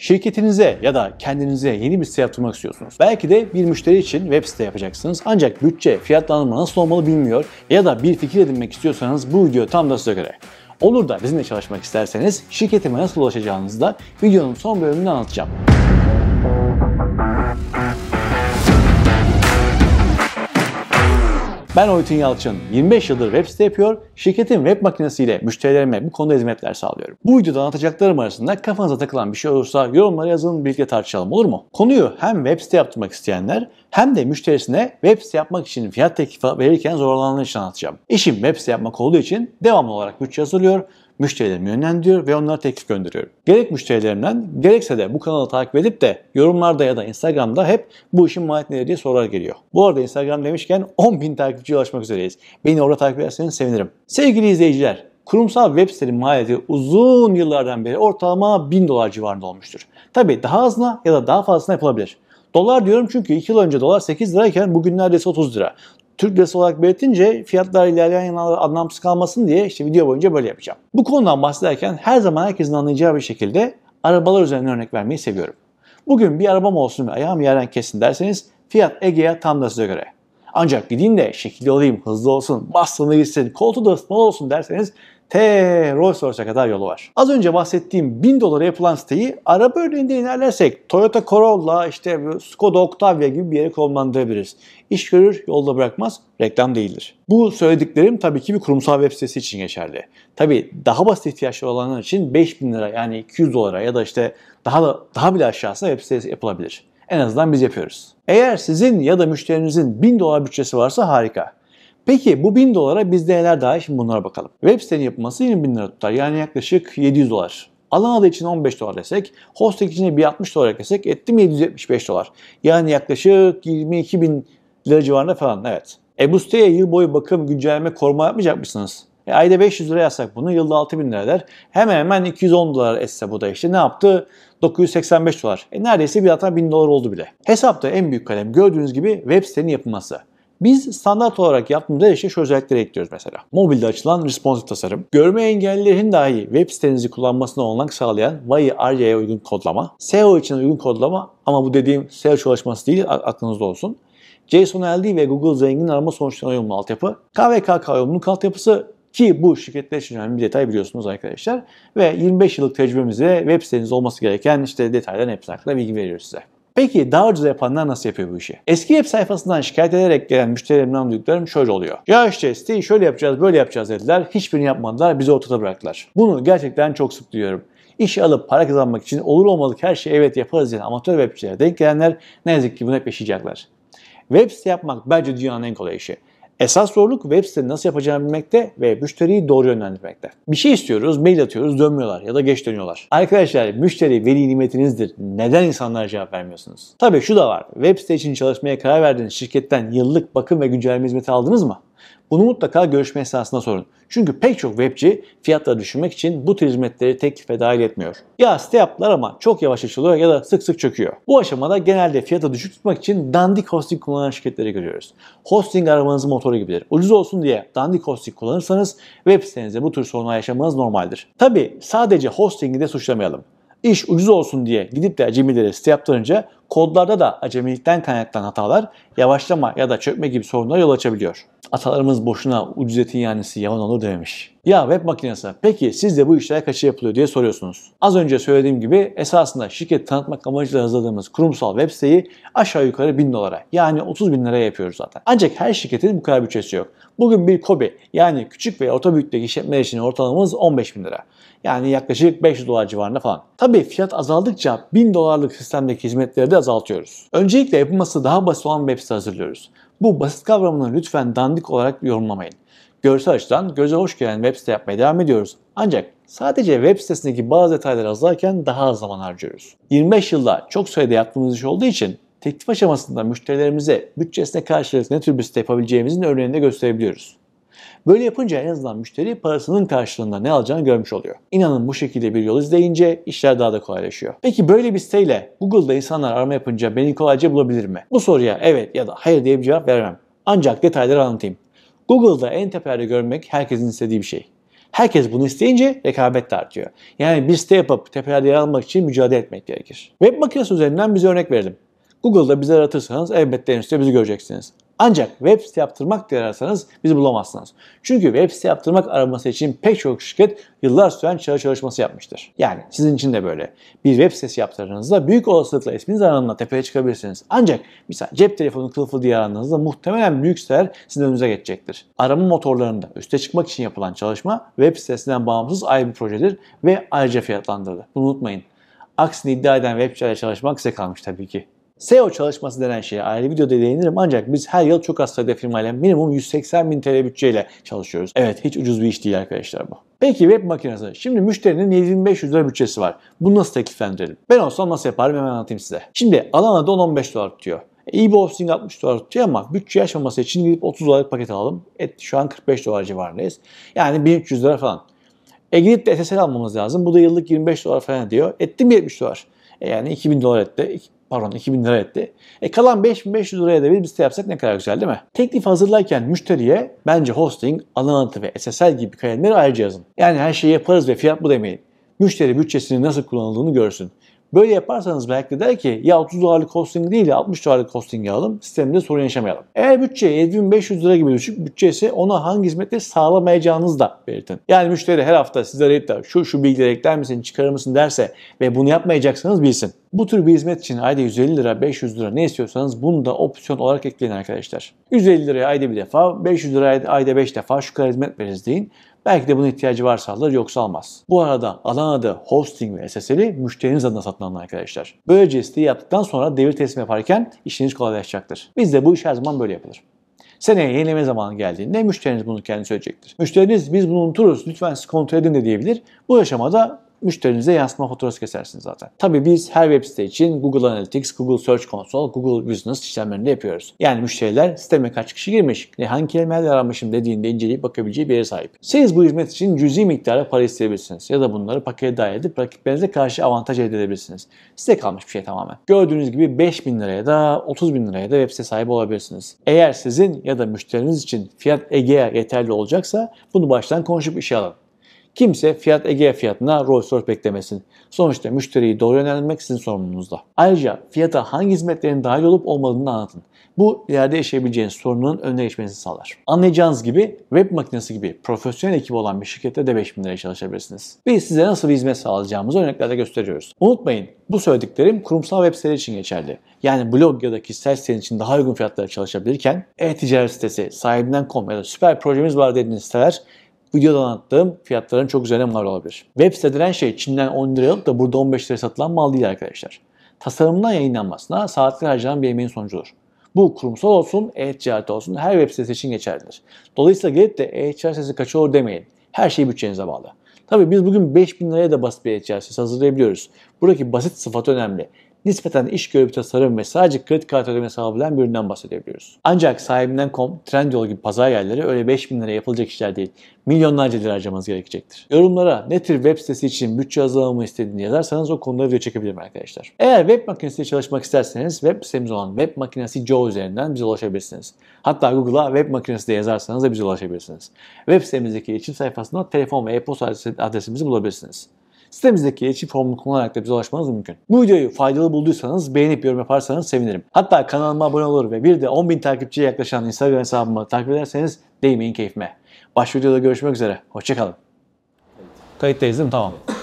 Şirketinize ya da kendinize yeni bir site yaptırmak istiyorsunuz. Belki de bir müşteri için web site yapacaksınız. Ancak bütçe, fiyatlandırma nasıl olmalı bilmiyor ya da bir fikir edinmek istiyorsanız bu video tam da size göre. Olur da bizimle çalışmak isterseniz şirketime nasıl ulaşacağınızı da videonun son bölümünde anlatacağım. Ben Oytun Yalçın. 25 yıldır web site yapıyor, şirketin web makinesiyle müşterilerime bu konuda hizmetler sağlıyorum. Bu videoda anlatacaklarım arasında kafanıza takılan bir şey olursa yorumlara yazın, birlikte tartışalım olur mu? Konuyu hem web site yaptırmak isteyenler hem de müşterisine web site yapmak için fiyat teklifi verirken zorlananlar için anlatacağım. İşim web site yapmak olduğu için devamlı olarak bütçe hazırlıyor müşterilerimi yönlendiriyor ve onlara teklif gönderiyorum. Gerek müşterilerimden gerekse de bu kanalı takip edip de yorumlarda ya da Instagram'da hep bu işin maliyetleri diye sorular geliyor. Bu arada Instagram demişken 10.000 takipçiye ulaşmak üzereyiz. Beni orada takip ederseniz sevinirim. Sevgili izleyiciler, Kurumsal web sitenin maliyeti uzun yıllardan beri ortalama 1000 dolar civarında olmuştur. Tabi daha azına ya da daha fazlasına yapılabilir. Dolar diyorum çünkü 2 yıl önce dolar 8 lirayken bugün neredeyse 30 lira. Türk lirası olarak belirtince fiyatlar ilerleyen yıllarda anlamsız kalmasın diye işte video boyunca böyle yapacağım. Bu konudan bahsederken her zaman herkesin anlayacağı bir şekilde arabalar üzerine örnek vermeyi seviyorum. Bugün bir arabam olsun ve ayağım yerden kesin derseniz fiyat Egea tam da size göre. Ancak gideyim de şekilli olayım, hızlı olsun, bastığında gitsin, koltuğu da ısıtmalı olsun derseniz T Rolls Royce'a kadar yolu var. Az önce bahsettiğim 1000 dolara yapılan siteyi araba örneğinde inerlersek Toyota Corolla, işte Skoda Octavia gibi bir yere konumlandırabiliriz. İş görür, yolda bırakmaz, reklam değildir. Bu söylediklerim tabii ki bir kurumsal web sitesi için geçerli. Tabii daha basit ihtiyaçları olanlar için 5000 lira yani 200 dolara ya da işte daha da, daha bile aşağısına web sitesi yapılabilir. En azından biz yapıyoruz. Eğer sizin ya da müşterinizin 1000 dolar bütçesi varsa harika. Peki bu 1000 dolara bizde neler dahil? Şimdi bunlara bakalım. Web sitenin yapılması 20 bin lira tutar. Yani yaklaşık 700 dolar. Alan adı için 15 dolar desek, hosting için bir 60 dolar eklesek etti mi 775 dolar. Yani yaklaşık 22 bin lira civarında falan evet. E bu siteye yıl boyu bakım, güncelleme, koruma yapmayacak mısınız? E, ayda 500 lira yazsak bunu yılda 6000 lira eder. Hemen hemen 210 dolar etse bu da işte ne yaptı? 985 dolar. E neredeyse bir hata 1000 dolar oldu bile. Hesapta en büyük kalem gördüğünüz gibi web sitenin yapılması. Biz standart olarak yaptığımız her şu özellikleri ekliyoruz mesela. Mobilde açılan responsive tasarım, görme engellilerin dahi web sitenizi kullanmasına olanak sağlayan Vay'i Arya'ya uygun kodlama, SEO için uygun kodlama ama bu dediğim SEO çalışması değil aklınızda olsun. JSON-LD ve Google zengin arama sonuçlarına uyumlu altyapı, KVKK uyumluluk altyapısı ki bu şirketler için önemli bir detay biliyorsunuz arkadaşlar. Ve 25 yıllık tecrübemizde web siteniz olması gereken işte detayların hepsine hakkında bilgi veriyoruz size. Peki daha ucuz yapanlar nasıl yapıyor bu işi? Eski web sayfasından şikayet ederek gelen müşterilerimden duyduklarım şöyle oluyor. Ya işte siteyi şöyle yapacağız böyle yapacağız dediler. Hiçbirini yapmadılar bizi ortada bıraktılar. Bunu gerçekten çok sık duyuyorum. İş alıp para kazanmak için olur olmadık her şeyi evet yaparız diye amatör webçilere denk gelenler ne yazık ki bunu hep yaşayacaklar. Web site yapmak bence dünyanın en kolay işi. Esas zorluk web sitesini nasıl yapacağını bilmekte ve müşteriyi doğru yönlendirmekte. Bir şey istiyoruz, mail atıyoruz, dönmüyorlar ya da geç dönüyorlar. Arkadaşlar müşteri veli nimetinizdir. Neden insanlara cevap vermiyorsunuz? Tabii şu da var. Web site için çalışmaya karar verdiğiniz şirketten yıllık bakım ve güncelleme hizmeti aldınız mı? Bunu mutlaka görüşme esnasında sorun. Çünkü pek çok webci fiyatları düşünmek için bu tür hizmetleri teklife dahil etmiyor. Ya site yaptılar ama çok yavaş açılıyor ya da sık sık çöküyor. Bu aşamada genelde fiyata düşük tutmak için dandik hosting kullanan şirketleri görüyoruz. Hosting arabanızın motoru gibidir. Ucuz olsun diye dandik hosting kullanırsanız web sitenizde bu tür sorunlar yaşamanız normaldir. Tabi sadece hostingi de suçlamayalım. İş ucuz olsun diye gidip de acemileri site yaptırınca kodlarda da acemilikten kaynaklanan hatalar yavaşlama ya da çökme gibi sorunlara yol açabiliyor. Atalarımız boşuna ucuz etin yanisi yavan olur dememiş. Ya web makinesi peki sizde bu işler kaçı yapılıyor diye soruyorsunuz. Az önce söylediğim gibi esasında şirket tanıtmak amacıyla hazırladığımız kurumsal web siteyi aşağı yukarı 1000 dolara yani 30 bin liraya yapıyoruz zaten. Ancak her şirketin bu kadar bütçesi yok. Bugün bir kobi yani küçük veya orta büyüklükteki işletmeler için ortalamamız 15 bin lira. Yani yaklaşık 500 dolar civarında falan. Tabii fiyat azaldıkça 1000 dolarlık sistemdeki hizmetleri de azaltıyoruz. Öncelikle yapılması daha basit olan web site hazırlıyoruz. Bu basit kavramını lütfen dandik olarak yorumlamayın. Görsel açıdan göze hoş gelen web site yapmaya devam ediyoruz. Ancak sadece web sitesindeki bazı detayları azlarken daha az zaman harcıyoruz. 25 yılda çok sayıda yaptığımız iş olduğu için teklif aşamasında müşterilerimize bütçesine karşılık ne tür bir site yapabileceğimizin örneğini de gösterebiliyoruz. Böyle yapınca en azından müşteri parasının karşılığında ne alacağını görmüş oluyor. İnanın bu şekilde bir yol izleyince işler daha da kolaylaşıyor. Peki böyle bir siteyle Google'da insanlar arama yapınca beni kolayca bulabilir mi? Bu soruya evet ya da hayır diye bir cevap veremem. Ancak detayları anlatayım. Google'da en teperde görmek herkesin istediği bir şey. Herkes bunu isteyince rekabet de artıyor. Yani bir site yapıp tepelerde yer almak için mücadele etmek gerekir. Web makinesi üzerinden bize örnek verdim. Google'da bizi aratırsanız elbette en üstte bizi göreceksiniz. Ancak web site yaptırmak diye ararsanız bizi bulamazsınız. Çünkü web site yaptırmak araması için pek çok şirket yıllar süren çağrı çalışması yapmıştır. Yani sizin için de böyle. Bir web sitesi yaptırdığınızda büyük olasılıkla isminiz aranında tepeye çıkabilirsiniz. Ancak mesela cep telefonu kılıfı diye aradığınızda muhtemelen büyük siteler sizin önünüze geçecektir. Arama motorlarında üste çıkmak için yapılan çalışma web sitesinden bağımsız ayrı bir projedir ve ayrıca fiyatlandırılır. Bunu unutmayın. Aksini iddia eden webçilerle çalışmak size kalmış tabii ki. SEO çalışması denen şeye ayrı videoda değinirim ancak biz her yıl çok az sayıda firmayla minimum 180 bin TL bütçeyle çalışıyoruz. Evet hiç ucuz bir iş değil arkadaşlar bu. Peki web makinesi. Şimdi müşterinin 7500 lira bütçesi var. Bunu nasıl tekliflendirelim? Ben olsam nasıl yaparım hemen anlatayım size. Şimdi Alana'da 10-15 dolar tutuyor. İyi bir hosting 60 dolar tutuyor ama bütçe aşmaması için gidip 30 dolarlık paket alalım. Et şu an 45 dolar civarındayız. Yani 1300 lira falan. E gidip de SSL almamız lazım. Bu da yıllık 25 dolar falan diyor. Ettim 70 dolar. E yani 2000 dolar etti pardon 2000 lira etti. E kalan 5500 liraya da bir site yapsak ne kadar güzel değil mi? Teklif hazırlarken müşteriye bence hosting, alan adı ve SSL gibi kalemleri ayrıca yazın. Yani her şeyi yaparız ve fiyat bu demeyin. Müşteri bütçesini nasıl kullanıldığını görsün. Böyle yaparsanız belki der ki ya 30 dolarlık hosting değil ya 60 dolarlık hosting alalım sistemde sorun yaşamayalım. Eğer bütçe 7500 lira gibi düşük bütçe ise ona hangi hizmeti sağlamayacağınızı da belirtin. Yani müşteri her hafta size arayıp da şu şu bilgileri ekler misin çıkarır mısın derse ve bunu yapmayacaksanız bilsin. Bu tür bir hizmet için ayda 150 lira 500 lira ne istiyorsanız bunu da opsiyon olarak ekleyin arkadaşlar. 150 liraya ayda bir defa 500 lira ayda 5 defa şu kadar hizmet veririz deyin. Belki de buna ihtiyacı varsa alır yoksa almaz. Bu arada alan adı hosting ve SSL'i müşteriniz adına satın alın arkadaşlar. Böylece isteği yaptıktan sonra devir teslim yaparken işiniz kolaylaşacaktır. Bizde bu iş her zaman böyle yapılır. Seneye yenileme zamanı geldiğinde müşteriniz bunu kendi söyleyecektir. Müşteriniz biz bunu unuturuz lütfen siz kontrol edin de diyebilir. Bu aşamada müşterinize yansıma faturası kesersiniz zaten. Tabii biz her web site için Google Analytics, Google Search Console, Google Business işlemlerini de yapıyoruz. Yani müşteriler sisteme kaç kişi girmiş, ne hangi kelimelerle aramışım dediğinde inceleyip bakabileceği bir yere sahip. Siz bu hizmet için cüzi miktarda para isteyebilirsiniz ya da bunları pakete dahil edip rakiplerinize karşı avantaj elde edebilirsiniz. Size kalmış bir şey tamamen. Gördüğünüz gibi 5000 liraya da 30 bin liraya da web site sahibi olabilirsiniz. Eğer sizin ya da müşteriniz için fiyat egeye yeterli olacaksa bunu baştan konuşup işe alın. Kimse fiyat Egea fiyatına Rolls Royce beklemesin. Sonuçta müşteriyi doğru yönlendirmek sizin sorumluluğunuzda. Ayrıca fiyata hangi hizmetlerin dahil olup olmadığını anlatın. Bu ileride yaşayabileceğiniz sorunun önüne geçmenizi sağlar. Anlayacağınız gibi web makinesi gibi profesyonel ekibi olan bir şirkette de 5000 liraya çalışabilirsiniz. Biz size nasıl bir hizmet sağlayacağımızı örneklerde gösteriyoruz. Unutmayın bu söylediklerim kurumsal web siteleri için geçerli. Yani blog ya da kişisel sitenin için daha uygun fiyatlara çalışabilirken e-ticaret sitesi, sahibinden.com ya da süper projemiz var dediğiniz siteler videoda anlattığım fiyatların çok üzerine mal olabilir. Web site denen şey Çin'den 10 liraya da burada 15 liraya satılan mal değil arkadaşlar. Tasarımdan yayınlanmasına saatler harcanan bir emeğin sonucudur. Bu kurumsal olsun, e-ticaret olsun her web sitesi için geçerlidir. Dolayısıyla gelip de e-ticaret sitesi kaçıyor demeyin. Her şey bütçenize bağlı. Tabii biz bugün 5000 liraya da basit bir e-ticaret sitesi hazırlayabiliyoruz. Buradaki basit sıfat önemli. Nispeten iş görü tasarım ve sadece kredi kartı ödemesi sağlayan bir üründen bahsedebiliyoruz. Ancak sahibinden.com, Trendyol gibi pazar yerleri öyle 5000 liraya yapılacak işler değil. Milyonlarca lira harcamanız gerekecektir. Yorumlara ne tür web sitesi için bütçe azalımı istediğini yazarsanız o konuda video çekebilirim arkadaşlar. Eğer web makinesiyle çalışmak isterseniz web sitemiz olan web makinesi Joe üzerinden bize ulaşabilirsiniz. Hatta Google'a web makinesi de yazarsanız da bize ulaşabilirsiniz. Web sitemizdeki iletişim sayfasında telefon ve e-posta adresimizi bulabilirsiniz. Sitemizdeki iletişim formunu kullanarak da bize ulaşmanız mümkün. Bu videoyu faydalı bulduysanız beğenip yorum yaparsanız sevinirim. Hatta kanalıma abone olur ve bir de 10.000 takipçiye yaklaşan Instagram hesabımı takip ederseniz değmeyin keyfime. Başka videoda görüşmek üzere. Hoşçakalın. Kayıttayız değil mi? Tamam.